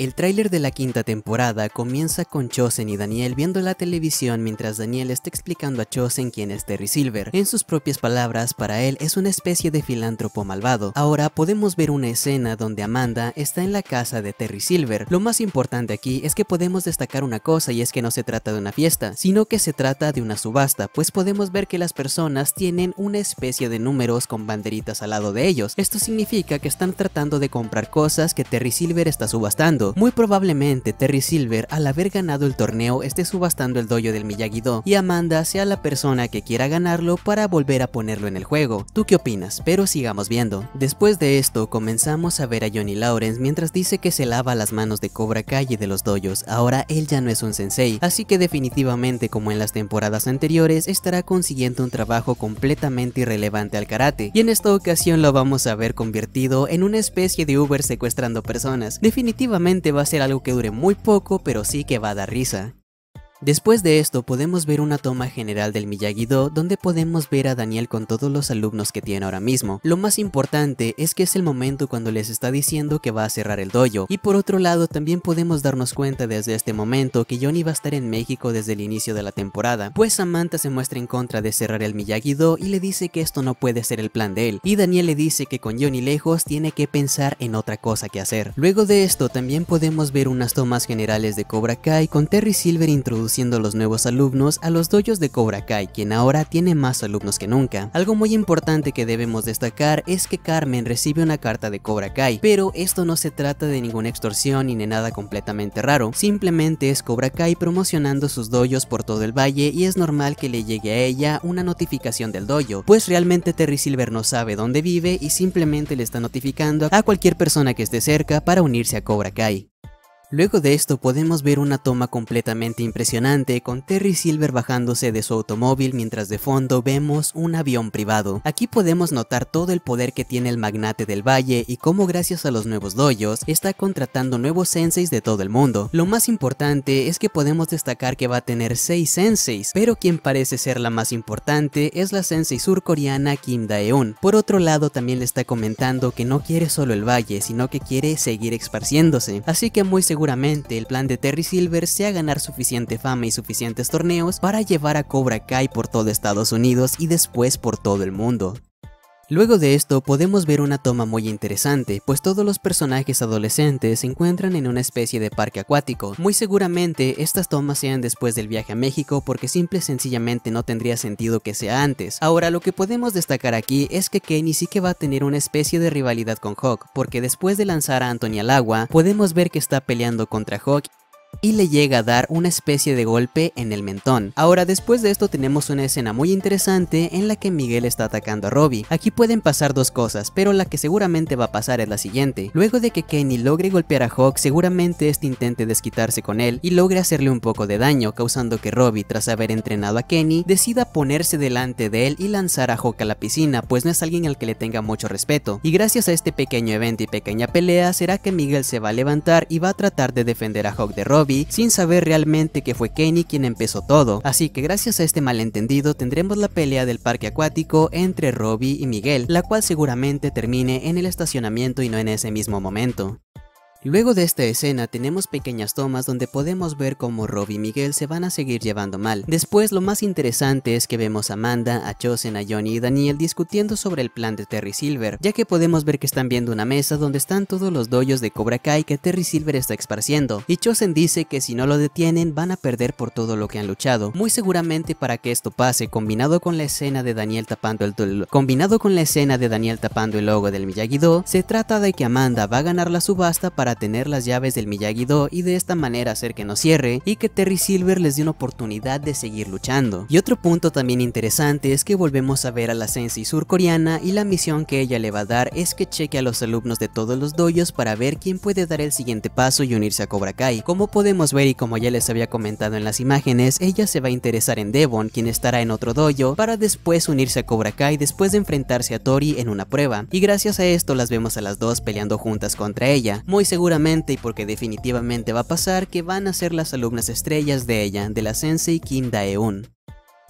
El tráiler de la quinta temporada comienza con Chosen y Daniel viendo la televisión mientras Daniel está explicando a Chosen quién es Terry Silver. En sus propias palabras, para él es una especie de filántropo malvado. Ahora podemos ver una escena donde Amanda está en la casa de Terry Silver. Lo más importante aquí es que podemos destacar una cosa y es que no se trata de una fiesta, sino que se trata de una subasta, pues podemos ver que las personas tienen una especie de números con banderitas al lado de ellos. Esto significa que están tratando de comprar cosas que Terry Silver está subastando. Muy probablemente Terry Silver al haber ganado el torneo esté subastando el dojo del Miyagi-Do y Amanda sea la persona que quiera ganarlo para volver a ponerlo en el juego. ¿Tú qué opinas? Pero sigamos viendo. Después de esto comenzamos a ver a Johnny Lawrence mientras dice que se lava las manos de Cobra calle y de los dojos. Ahora él ya no es un sensei, así que definitivamente como en las temporadas anteriores estará consiguiendo un trabajo completamente irrelevante al karate. Y en esta ocasión lo vamos a ver convertido en una especie de Uber secuestrando personas. Definitivamente va a ser algo que dure muy poco, pero sí que va a dar risa. Después de esto podemos ver una toma general del miyagi donde podemos ver a Daniel con todos los alumnos que tiene ahora mismo. Lo más importante es que es el momento cuando les está diciendo que va a cerrar el dojo. Y por otro lado también podemos darnos cuenta desde este momento que Johnny va a estar en México desde el inicio de la temporada, pues Samantha se muestra en contra de cerrar el miyagi y le dice que esto no puede ser el plan de él. Y Daniel le dice que con Johnny lejos tiene que pensar en otra cosa que hacer. Luego de esto también podemos ver unas tomas generales de Cobra Kai con Terry Silver introduciendo siendo los nuevos alumnos a los dojos de Cobra Kai, quien ahora tiene más alumnos que nunca. Algo muy importante que debemos destacar es que Carmen recibe una carta de Cobra Kai, pero esto no se trata de ninguna extorsión ni de nada completamente raro, simplemente es Cobra Kai promocionando sus dojos por todo el valle y es normal que le llegue a ella una notificación del dojo, pues realmente Terry Silver no sabe dónde vive y simplemente le está notificando a cualquier persona que esté cerca para unirse a Cobra Kai. Luego de esto podemos ver una toma completamente impresionante con Terry Silver bajándose de su automóvil mientras de fondo vemos un avión privado. Aquí podemos notar todo el poder que tiene el magnate del valle y cómo gracias a los nuevos doyos está contratando nuevos senseis de todo el mundo. Lo más importante es que podemos destacar que va a tener 6 senseis, pero quien parece ser la más importante es la sensei surcoreana Kim Daeun. Por otro lado también le está comentando que no quiere solo el valle, sino que quiere seguir esparciéndose, así que muy seguramente el plan de Terry Silver sea ganar suficiente fama y suficientes torneos para llevar a Cobra Kai por todo Estados Unidos y después por todo el mundo. Luego de esto podemos ver una toma muy interesante, pues todos los personajes adolescentes se encuentran en una especie de parque acuático. Muy seguramente estas tomas sean después del viaje a México porque simple y sencillamente no tendría sentido que sea antes. Ahora lo que podemos destacar aquí es que Kenny sí que va a tener una especie de rivalidad con Hawk, porque después de lanzar a Anthony al agua, podemos ver que está peleando contra Hawk y le llega a dar una especie de golpe en el mentón. Ahora después de esto tenemos una escena muy interesante en la que Miguel está atacando a Robbie. Aquí pueden pasar dos cosas, pero la que seguramente va a pasar es la siguiente. Luego de que Kenny logre golpear a Hawk, seguramente este intente desquitarse con él y logre hacerle un poco de daño, causando que Robbie, tras haber entrenado a Kenny, decida ponerse delante de él y lanzar a Hawk a la piscina, pues no es alguien al que le tenga mucho respeto. Y gracias a este pequeño evento y pequeña pelea, será que Miguel se va a levantar y va a tratar de defender a Hawk de Robbie sin saber realmente que fue Kenny quien empezó todo, así que gracias a este malentendido tendremos la pelea del parque acuático entre Robbie y Miguel, la cual seguramente termine en el estacionamiento y no en ese mismo momento. Luego de esta escena tenemos pequeñas tomas donde podemos ver cómo Rob y Miguel se van a seguir llevando mal. Después lo más interesante es que vemos a Amanda, a Chosen, a Johnny y Daniel discutiendo sobre el plan de Terry Silver, ya que podemos ver que están viendo una mesa donde están todos los doyos de Cobra Kai que Terry Silver está esparciendo, y Chosen dice que si no lo detienen van a perder por todo lo que han luchado. Muy seguramente para que esto pase, combinado con la escena de Daniel tapando el, combinado con la escena de Daniel tapando el logo del Miyagi-Do, se trata de que Amanda va a ganar la subasta para tener las llaves del Miyagi-Do y de esta manera hacer que no cierre y que Terry Silver les dé una oportunidad de seguir luchando. Y otro punto también interesante es que volvemos a ver a la sensei surcoreana y la misión que ella le va a dar es que cheque a los alumnos de todos los doyos para ver quién puede dar el siguiente paso y unirse a Cobra Kai. Como podemos ver y como ya les había comentado en las imágenes, ella se va a interesar en Devon, quien estará en otro dojo, para después unirse a Cobra Kai después de enfrentarse a Tori en una prueba. Y gracias a esto las vemos a las dos peleando juntas contra ella. Muy seguramente y porque definitivamente va a pasar que van a ser las alumnas estrellas de ella, de la Sensei Kim Daeun.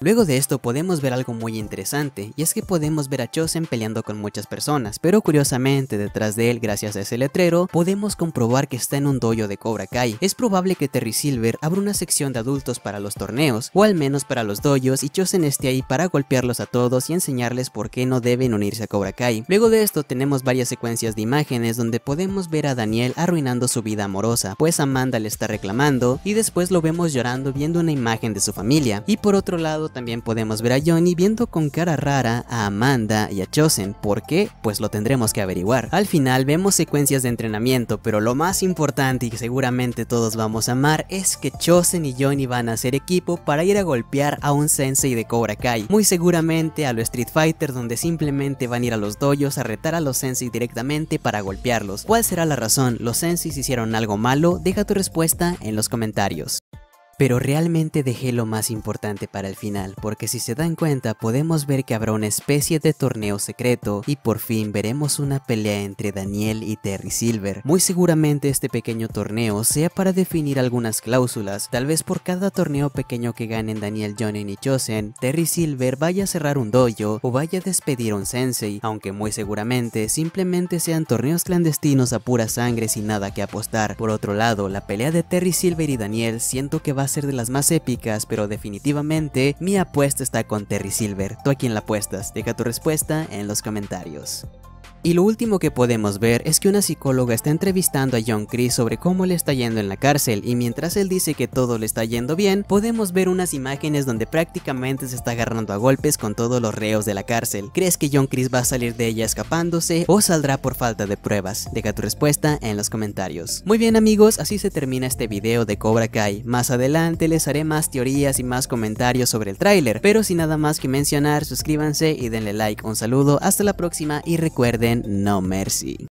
Luego de esto podemos ver algo muy interesante, y es que podemos ver a Chosen peleando con muchas personas, pero curiosamente detrás de él, gracias a ese letrero, podemos comprobar que está en un dojo de Cobra Kai. Es probable que Terry Silver abra una sección de adultos para los torneos, o al menos para los dojos, y Chosen esté ahí para golpearlos a todos y enseñarles por qué no deben unirse a Cobra Kai. Luego de esto tenemos varias secuencias de imágenes donde podemos ver a Daniel arruinando su vida amorosa, pues Amanda le está reclamando, y después lo vemos llorando viendo una imagen de su familia. Y por otro lado también podemos ver a Johnny viendo con cara rara a Amanda y a Chosen. ¿Por qué? Pues lo tendremos que averiguar. Al final vemos secuencias de entrenamiento, pero lo más importante y que seguramente todos vamos a amar es que Chosen y Johnny van a ser equipo para ir a golpear a un sensei de Cobra Kai. Muy seguramente a los Street Fighter donde simplemente van a ir a los dojos a retar a los Sensei directamente para golpearlos. ¿Cuál será la razón? ¿Los senseis hicieron algo malo? Deja tu respuesta en los comentarios. Pero realmente dejé lo más importante para el final, porque si se dan cuenta podemos ver que habrá una especie de torneo secreto y por fin veremos una pelea entre Daniel y Terry Silver. Muy seguramente este pequeño torneo sea para definir algunas cláusulas, tal vez por cada torneo pequeño que ganen Daniel, Johnny y Chosen, Terry Silver vaya a cerrar un dojo o vaya a despedir un sensei, aunque muy seguramente simplemente sean torneos clandestinos a pura sangre sin nada que apostar. Por otro lado, la pelea de Terry Silver y Daniel siento que va a ser de las más épicas, pero definitivamente mi apuesta está con Terry Silver. ¿Tú a quién la apuestas? Deja tu respuesta en los comentarios. Y lo último que podemos ver es que una psicóloga está entrevistando a John Chris sobre cómo le está yendo en la cárcel y mientras él dice que todo le está yendo bien, podemos ver unas imágenes donde prácticamente se está agarrando a golpes con todos los reos de la cárcel. ¿Crees que John Chris va a salir de ella escapándose o saldrá por falta de pruebas? Deja tu respuesta en los comentarios. Muy bien amigos, así se termina este video de Cobra Kai. Más adelante les haré más teorías y más comentarios sobre el tráiler, pero sin nada más que mencionar, suscríbanse y denle like. Un saludo, hasta la próxima y recuerden no Mercy.